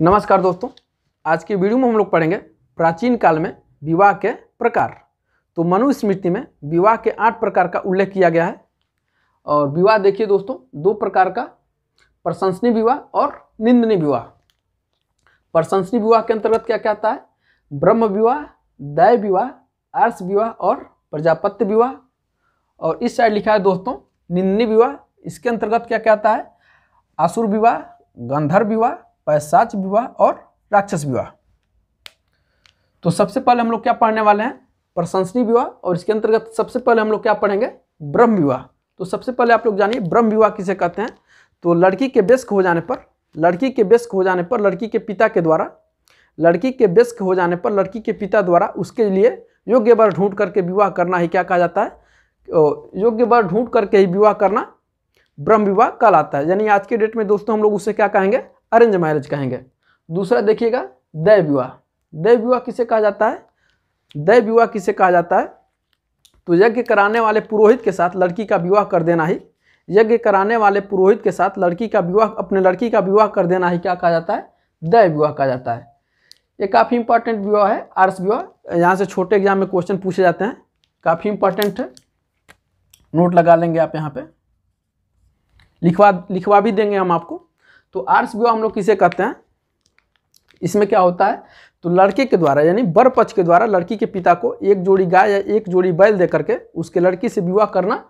नमस्कार दोस्तों आज के वीडियो में हम लोग पढ़ेंगे प्राचीन काल में विवाह के प्रकार तो मनुस्मृति में विवाह के आठ प्रकार का उल्लेख किया गया है और विवाह देखिए दोस्तों दो प्रकार का प्रशंसनीय विवाह और निंदनीय विवाह प्रशंसनीय विवाह के अंतर्गत क्या क्या आता है ब्रह्म विवाह दय विवाह आर्ष विवाह और प्रजापत्य विवाह और इस साइड लिखा है दोस्तों निंदनीय विवाह इसके अंतर्गत क्या क्या आता है आसुर विवाह गंधर्व विवाह पैसाच विवाह और राक्षस विवाह तो सबसे पहले हम लोग क्या पढ़ने वाले हैं प्रशंसनी विवाह और इसके अंतर्गत सबसे पहले हम लोग क्या पढ़ेंगे ब्रह्म विवाह तो सबसे पहले आप लोग जानिए ब्रह्म विवाह किसे कहते हैं तो लड़की के व्यस्क हो जाने पर लड़की के व्यस्क हो जाने पर लड़की के पिता के द्वारा लड़की के व्यस्क हो जाने पर लड़की के पिता द्वारा उसके लिए योग्य वर ढूंढ करके विवाह करना ही क्या कहा जाता है योग्य वर ढूंढ करके ही विवाह करना ब्रह्म विवाह कहलाता है यानी आज के डेट में दोस्तों हम लोग उसे क्या कहेंगे अरेंज मैरिज कहेंगे दूसरा देखिएगा दय विवाह दय विवाह किसे कहा जाता है दय विवाह किसे कहा जाता है तो यज्ञ कराने वाले पुरोहित के साथ लड़की का विवाह कर देना ही यज्ञ कराने वाले पुरोहित के साथ लड़की का विवाह अपने लड़की का विवाह कर देना ही क्या कहा जाता है दय विवाह कहा जाता है ये काफ़ी इंपॉर्टेंट विवाह है आर्स विवाह यहाँ से छोटे एग्जाम में क्वेश्चन पूछे जाते हैं काफ़ी इंपॉर्टेंट है नोट लगा लेंगे आप यहाँ पे लिखवा लिखवा भी देंगे हम आपको तो आर्स विवाह हम लोग किसे कहते हैं इसमें क्या होता है तो लड़के के द्वारा यानी बर पक्ष के द्वारा लड़की के पिता को एक जोड़ी गाय या एक जोड़ी बैल दे करके उसके लड़की से विवाह करना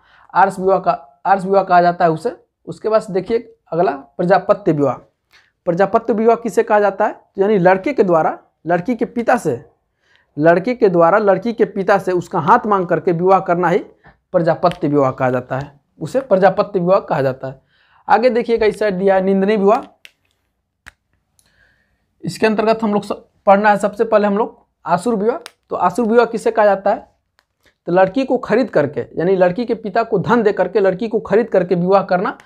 आर्स विवाह का आर्स विवाह कहा जाता है उसे उसके बाद देखिए अगला प्रजापत्य विवाह प्रजापत्य विवाह किसे कहा जाता है तो यानी लड़के के द्वारा लड़की के पिता से लड़के के द्वारा लड़की के पिता से उसका हाथ मांग करके विवाह करना ही प्रजापत्य विवाह कहा जाता है उसे प्रजापत्य विवाह कहा जाता है आगे देखिएगा इस साइड दिया निंदनी विवाह इसके अंतर्गत हम लोग पढ़ना है सबसे पहले हम लोग आसुर विवाह तो आसुर विवाह किसे कहा जाता है तो लड़की को खरीद करके यानी लड़की के पिता को धन दे करके लड़की को खरीद करके विवाह करना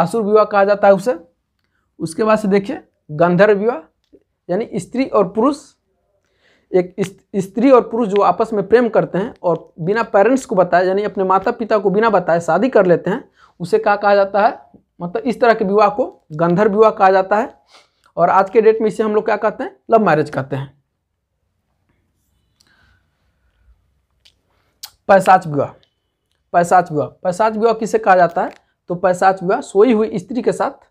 आसुर विवाह कहा जाता है उसे उसके बाद से देखिए गंधर्व विवाह यानी स्त्री और पुरुष एक स्त्री और पुरुष जो आपस में प्रेम करते हैं और बिना पेरेंट्स को बताए यानी अपने माता पिता को बिना बताए शादी कर लेते हैं उसे क्या कहा जाता है मतलब इस तरह के विवाह को गंधर्व विवाह कहा जाता है और आज के डेट में इसे हम लोग क्या कहते हैं लव मैरिज कहते हैं पैसाच विवाह पैसाच विवाह पैसाच विवाह किसे कहा जाता है तो पैसाच विवाह सोई हुई स्त्री के साथ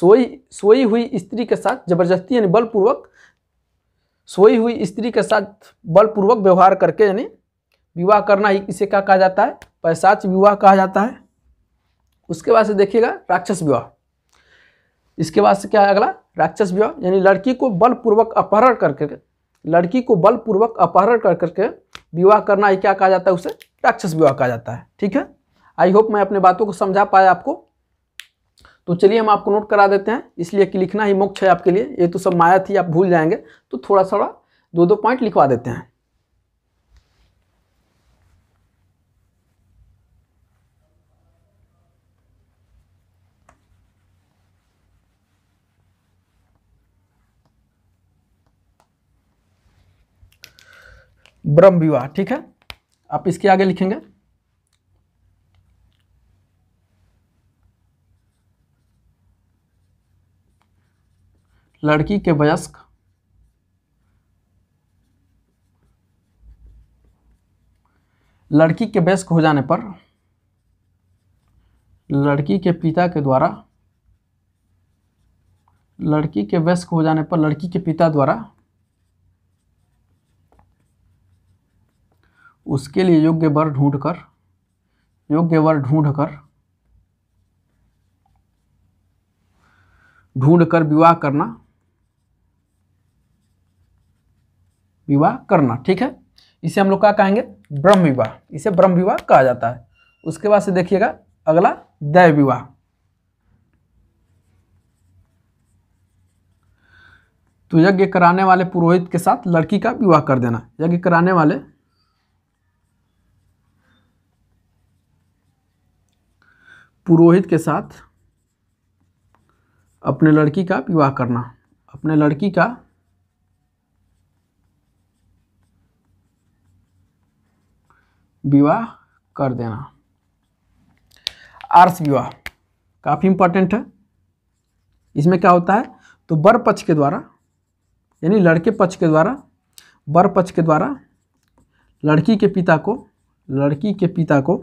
सोई सोई हुई स्त्री के साथ जबरदस्ती यानी बलपूर्वक सोई हुई स्त्री के साथ बलपूर्वक व्यवहार करके यानी विवाह करना ही इसे क्या कहा जाता है पैसाच विवाह कहा जाता है उसके बाद से देखिएगा राक्षस विवाह इसके बाद से क्या है अगला राक्षस विवाह यानी लड़की को बलपूर्वक अपहरण करके लड़की को बलपूर्वक अपहरण कर करके विवाह करना ही क्या कहा जाता है उसे राक्षस विवाह कहा जाता है ठीक है आई होप मैं अपने बातों को समझा पाया आपको तो चलिए हम आपको नोट करा देते हैं इसलिए कि लिखना ही मोक्ष है आपके लिए ये तो सब माया थी आप भूल जाएंगे तो थोड़ा थोड़ा दो दो पॉइंट लिखवा देते हैं ब्रह्म विवाह ठीक है आप इसके आगे लिखेंगे लड़की के वयस्क लड़की के वयस्क हो जाने पर लड़की के पिता के द्वारा लड़की के वयस्क हो जाने पर लड़की के पिता द्वारा उसके लिए योग्य वर ढूंढ कर योग्य वर ढूंढ कर ढूंढ कर विवाह करना विवाह करना ठीक है इसे हम लोग क्या कहेंगे ब्रह्म विवाह इसे ब्रह्म विवाह कहा जाता है उसके बाद से देखिएगा अगला दैव विवाह तो यज्ञ कराने वाले पुरोहित के साथ लड़की का विवाह कर देना यज्ञ कराने वाले पुरोहित के साथ अपने लड़की का विवाह करना अपने लड़की का विवाह कर देना आर्स विवाह काफ़ी इंपॉर्टेंट है इसमें क्या होता है तो बर पक्ष के द्वारा यानी लड़के पक्ष के द्वारा बर पक्ष के द्वारा लड़की के पिता को लड़की के पिता को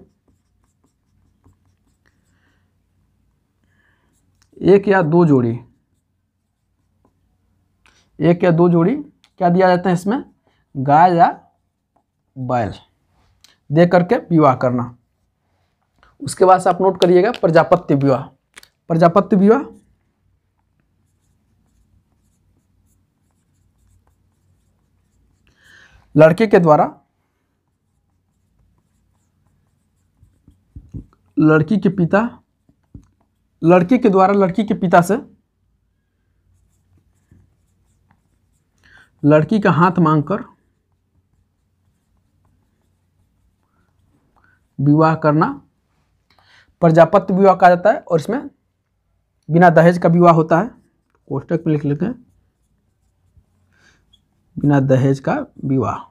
एक या दो जोड़ी एक या दो जोड़ी क्या दिया जाता है इसमें गाय या बैल दे करके विवाह करना उसके बाद से आप नोट करिएगा प्रजापत्य विवाह प्रजापत्य विवाह लड़के के द्वारा लड़की के पिता लड़के के द्वारा लड़की के पिता से लड़की का हाथ मांगकर विवाह करना प्रजापत्य विवाह कहा जाता है और इसमें बिना दहेज का विवाह होता है कोष्टक में लिख लेते हैं बिना दहेज का विवाह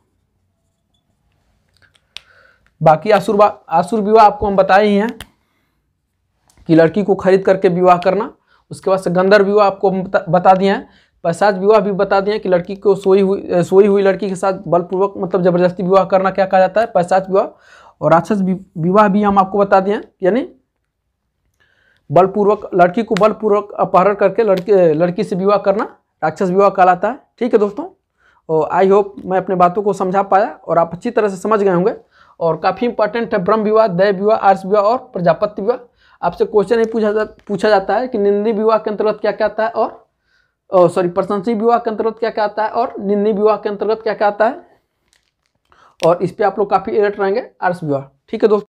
बाकी आसुर आसुर विवाह आपको हम बताए ही हैं कि लड़की को खरीद करके विवाह करना उसके बाद से गंदर विवाह आपको बता दिए हैं पैसाज विवाह भी बता दिए कि लड़की को सोई हुई सोई हुई लड़की के साथ बलपूर्वक मतलब जबरदस्ती विवाह करना क्या कहा जाता है पैसाज विवाह और राक्षस विवाह भी हम आपको बता दिए यानी बलपूर्वक लड़की को बलपूर्वक अपहरण करके लड़के लड़की से विवाह करना राक्षस विवाह कहलाता है ठीक है दोस्तों और आई होप मैं अपने बातों को समझा पाया और आप अच्छी तरह से समझ गए होंगे और काफ़ी इंपॉर्टेंट है ब्रह्म विवाह दय विवाह आर्स विवाह और प्रजापति विवाह आपसे क्वेश्चन ही पूछा जा, पूछा जाता है कि निंदी विवाह के अंतर्गत क्या क्या आता है और सॉरी प्रशंसी विवाह के अंतर्गत क्या क्या आता है और निंदी विवाह के अंतर्गत क्या क्या आता है और इस पर आप लोग काफ़ी एलर्ट रहेंगे आर्स विवाह ठीक है दोस्तों